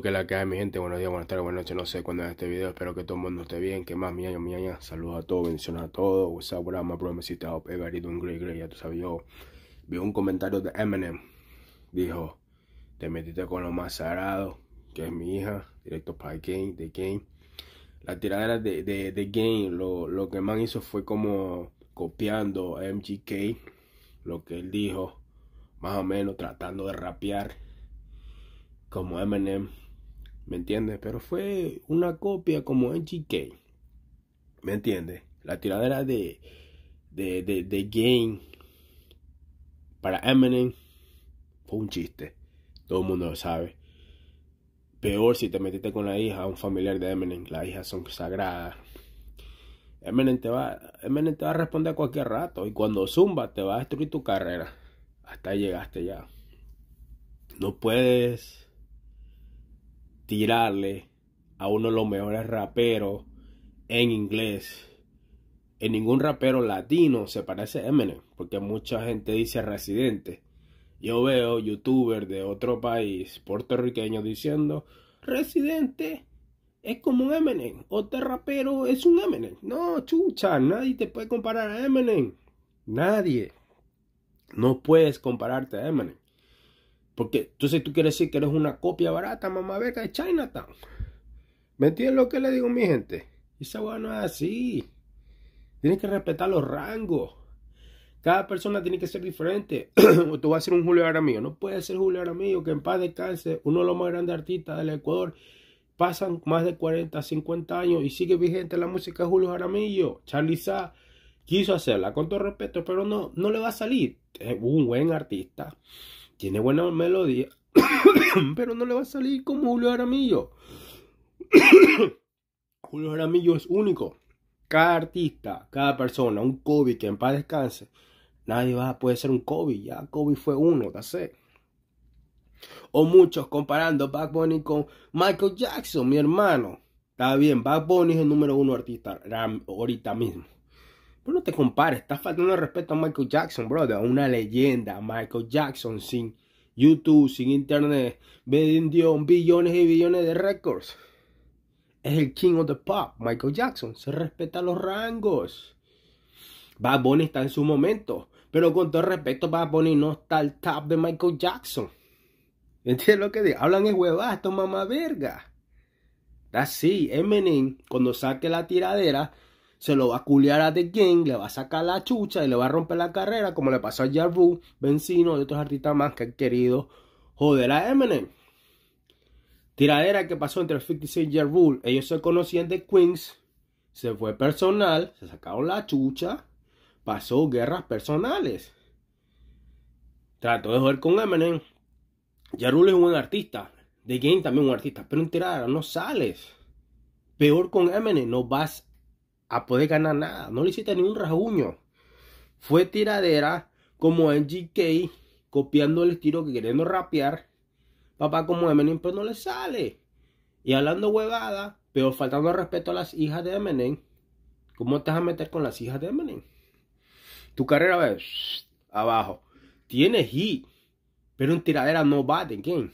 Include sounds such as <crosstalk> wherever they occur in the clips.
que la que hay, mi gente. Buenos días, buenas tardes, buenas noches. No sé cuándo es este video. Espero que todo el mundo esté bien. Que más, mi año, mi año. Saludos a todos, bendiciones a todos. What's up, what up, my bro? great, great. Ya tú sabes, yo vi un comentario de Eminem. Dijo, te metiste con lo más sagrado, que es mi hija. Directo para Game, The Game. La tirada de, de, Game, lo, lo que man hizo fue como copiando a MGK. Lo que él dijo, más o menos tratando de rapear como Eminem ¿Me entiendes? Pero fue una copia como NGK. ¿Me entiendes? La tiradera de, de, de, de Game para Eminem fue un chiste. Todo el mundo lo sabe. Peor si te metiste con la hija, un familiar de Eminem. Las hijas son sagradas. Eminem te va, Eminem te va a responder a cualquier rato. Y cuando zumba, te va a destruir tu carrera. Hasta llegaste ya. No puedes tirarle a uno de los mejores raperos en inglés. En ningún rapero latino se parece a Eminem, porque mucha gente dice residente. Yo veo youtubers de otro país puertorriqueño diciendo, residente es como un Eminem, otro rapero es un Eminem. No, chucha, nadie te puede comparar a Eminem. Nadie. No puedes compararte a Eminem. Porque entonces tú quieres decir que eres una copia barata, mamá beca, de Chinatown. ¿Me entiendes lo que le digo mi gente? Esa hueá no es así. Tienes que respetar los rangos. Cada persona tiene que ser diferente. o tú vas a ser un Julio Aramillo. No puede ser Julio Aramillo, que en paz descanse, uno de los más grandes artistas del Ecuador. Pasan más de 40, 50 años y sigue vigente la música de Julio Aramillo. Charliza quiso hacerla, con todo respeto, pero no, no le va a salir. Es un buen artista. Tiene buena melodía, <coughs> pero no le va a salir como Julio Aramillo. <coughs> Julio Aramillo es único. Cada artista, cada persona, un Kobe que en paz descanse. Nadie va a poder ser un Kobe. Ya Kobe fue uno, ya sé. O muchos comparando Bad Bunny con Michael Jackson, mi hermano. Está bien, Bad Bunny es el número uno artista ahorita mismo no te compares, estás faltando el respeto a Michael Jackson, brother, una leyenda, Michael Jackson sin YouTube, sin internet, vendió billones y billones de récords. Es el king of the pop, Michael Jackson, se respeta los rangos. Bad Bunny está en su momento, pero con todo respeto, Bad Bunny no está al top de Michael Jackson. ¿Entiendes lo que digo? Hablan en huevadas, mamá verga. Así, Eminem, cuando saque la tiradera, se lo va a culiar a The Game, le va a sacar la chucha y le va a romper la carrera, como le pasó a Jarul. Benzino y otros artistas más que han querido joder a Eminem. Tiradera que pasó entre 56 y Jarul. ellos se conocían de Queens, se fue personal, se sacaron la chucha, pasó guerras personales. Trató de joder con Eminem. Jarul es un buen artista, The Game también es un artista, pero en tiradera no sales. Peor con Eminem, no vas a poder ganar nada. No le hiciste ni un rasguño. Fue tiradera como NGK, copiando el estilo que queriendo rapear. Papá como Eminem, pero pues no le sale. Y hablando huevada, pero faltando respeto a las hijas de Eminem. ¿Cómo te vas a meter con las hijas de Eminem? Tu carrera va abajo. Tienes hit, pero en tiradera no va de quién.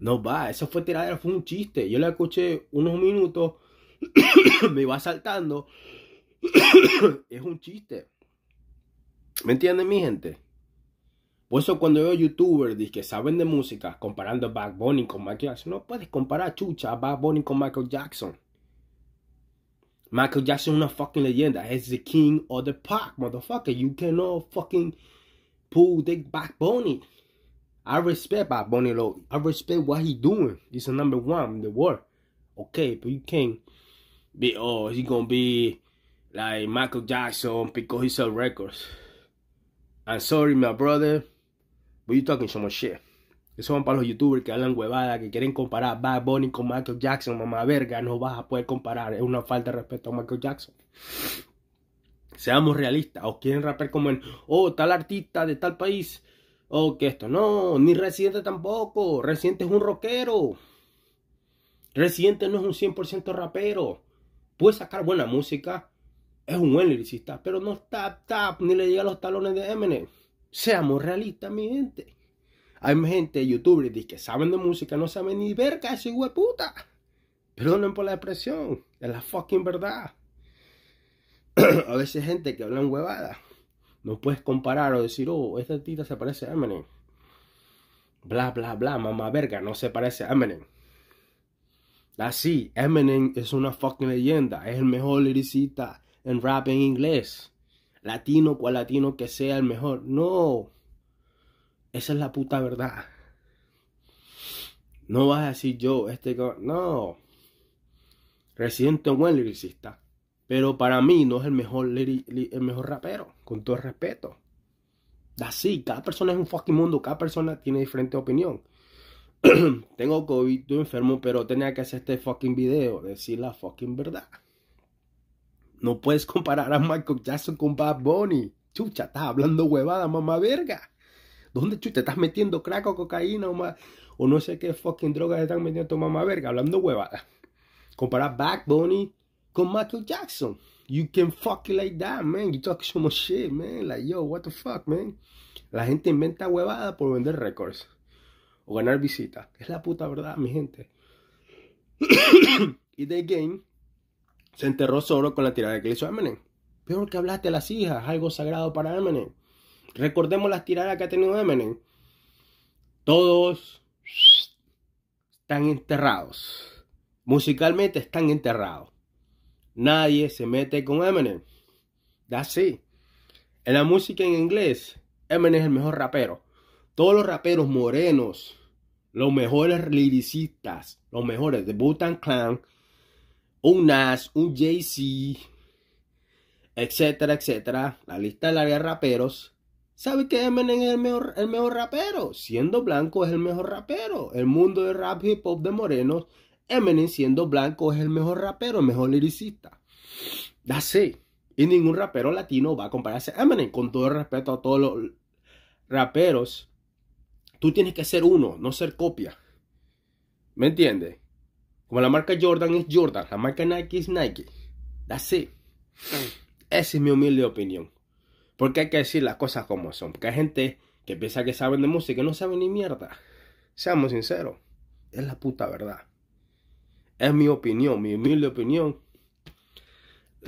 No va, eso fue tiradera, fue un chiste. Yo la escuché unos minutos <coughs> me va saltando. <coughs> es un chiste. ¿Me entienden, mi gente? Por eso cuando veo youtubers que saben de música comparando a Bunny con Michael Jackson, no puedes comparar chucha a Bad Bunny con Michael Jackson. Michael Jackson es una fucking leyenda. Es the king of the park motherfucker. You cannot fucking pull the Bad Bunny. I respect Bad Bunny, I respect what he's doing. He's the number one in the world. Okay, but you can't be oh, he's gonna be like Michael Jackson because he records? I'm sorry, my brother, but you're talking so much shit. Eso son para los youtubers que hablan huevada, que quieren comparar Bad Bunny con Michael Jackson, mamá verga, no vas a poder comparar, es una falta de respeto a Michael Jackson. Seamos realistas, o quieren raper como en, oh, tal artista de tal país, oh, que esto, no, ni Residente tampoco, Residente es un rockero, Residente no es un 100% rapero, puede sacar buena música, es un buen lyricista, pero no está tap, ni le llega a los talones de Eminem. Seamos realistas, mi gente. Hay gente, youtubers, que saben de música, no saben ni verga ese hueputa. Perdonen por la expresión, es la fucking verdad. <clears throat> a veces gente que habla en huevada. No puedes comparar o decir, oh, esta tita se parece a Eminem. Bla, bla, bla, mamá verga, no se parece a Eminem. Así, ah, Eminem es una fucking leyenda, es el mejor lyricista en rap en inglés. Latino, cual latino que sea el mejor. No. Esa es la puta verdad. No vas a decir yo, este. No. Residente buen lyricista. Pero para mí no es el mejor, el mejor rapero. Con todo respeto. Así, cada persona es un fucking mundo. Cada persona tiene diferente opinión. <clears throat> tengo COVID, estoy enfermo, pero tenía que hacer este fucking video, decir la fucking verdad. No puedes comparar a Michael Jackson con Bad Bunny. Chucha, estás hablando huevada, mamá verga. ¿Dónde chucha estás metiendo crack o cocaína o, o no sé qué fucking drogas están metiendo tu mamá verga? Hablando huevada. Comparar Bad Bunny con Michael Jackson. You can fuck like that, man. You talk so much shit, man. Like, yo, what the fuck, man. La gente inventa huevada por vender récords o ganar visitas. Es la puta verdad, mi gente. <coughs> y The Game se enterró solo con la tirada que le hizo Eminem. Peor que hablaste a las hijas, algo sagrado para Eminem. Recordemos las tiradas que ha tenido Eminem. Todos están enterrados. Musicalmente están enterrados. Nadie se mete con Eminem. Así. En la música en inglés, Eminem es el mejor rapero. Todos los raperos morenos los mejores lyricistas. los mejores de Butan Clan, un Nas, un Jay-Z, etcétera, etcétera, la lista larga de raperos, sabe que Eminem es el mejor, el mejor rapero, siendo blanco es el mejor rapero, el mundo del rap hip hop de morenos, Eminem siendo blanco es el mejor rapero, el mejor lyricista. Ya Y ningún rapero latino va a compararse a Eminem, con todo el respeto a todos los raperos Tú tienes que ser uno, no ser copia. ¿Me entiendes? Como la marca Jordan es Jordan, la marca Nike es Nike. Así. Esa es mi humilde opinión. Porque hay que decir las cosas como son. Porque hay gente que piensa que saben de música y no saben ni mierda. Seamos sinceros. Es la puta verdad. Es mi opinión, mi humilde opinión.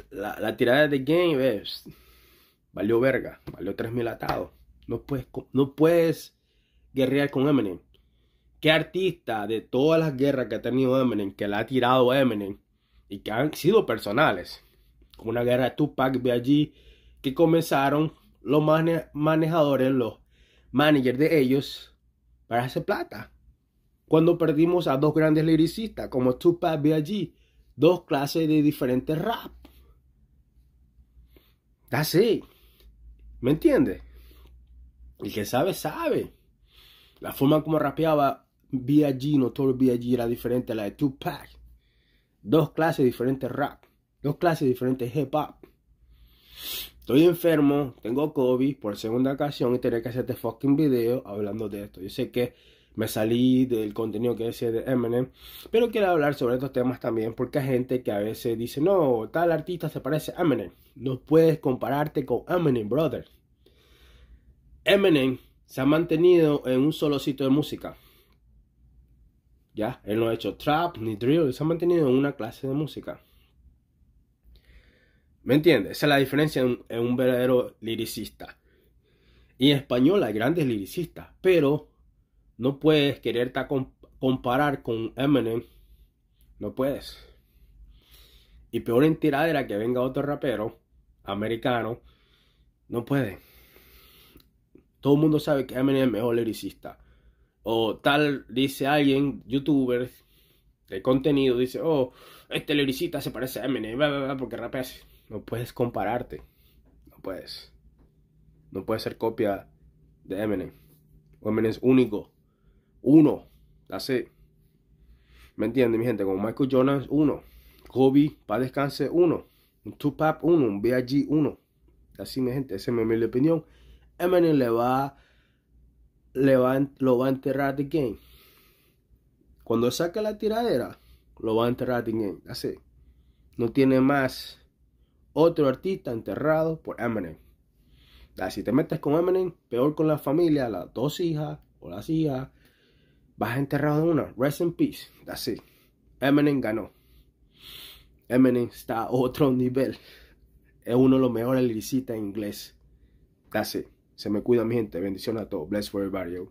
La, tirada de Game es, valió verga, valió 3.000 atados. No puedes, no puedes guerrear con Eminem? ¿Qué artista de todas las guerras que ha tenido Eminem, que le ha tirado Eminem y que han sido personales? Como una guerra de Tupac, B.I.G., que comenzaron los manejadores, los managers de ellos, para hacer plata. Cuando perdimos a dos grandes lyricistas como Tupac, B.I.G., dos clases de diferentes rap. Así. ¿Me entiendes? El que sabe, sabe. La forma como rapeaba B.I.G. no todo B.I.G. era diferente a la de Tupac. Dos clases diferentes rap. Dos clases diferentes hip hop. Estoy enfermo, tengo COVID por segunda ocasión y tener que hacer este fucking video hablando de esto. Yo sé que me salí del contenido que decía de Eminem, pero quiero hablar sobre estos temas también porque hay gente que a veces dice, no, tal artista se parece a Eminem. No puedes compararte con Eminem, brother. Eminem se ha mantenido en un solo sitio de música. Ya, él no ha hecho trap ni drill, se ha mantenido en una clase de música. ¿Me entiendes? Esa es la diferencia en, un verdadero liricista. Y en español hay grandes liricistas, pero no puedes quererte comparar con Eminem. No puedes. Y peor en tiradera que venga otro rapero americano. No puede. Todo el mundo sabe que Eminem es el mejor lyricista. O tal, dice alguien, youtuber de contenido, dice, oh, este lyricista se parece a Eminem, porque rapea No puedes compararte. No puedes. No puedes ser copia de Eminem. Eminem es único. Uno. Así. ¿Me entienden, mi gente? Como Michael Jonas, uno. Kobe, para descanse, uno. Un Tupac, uno. Un B.I.G., uno. Así, mi gente. Esa es mi opinión. Eminem le va, le va, lo va a enterrar de game. Cuando saque la tiradera, lo va a enterrar de game. Así. No tiene más otro artista enterrado por Eminem. Ah, si te metes con Eminem, peor con la familia, las dos hijas o las hijas, vas enterrado en una. Rest in peace. Así, Eminem ganó. Eminem está a otro nivel. Es uno de los mejores liricistas en inglés. That's se me cuida mi gente. bendición a todos. Bless for everybody.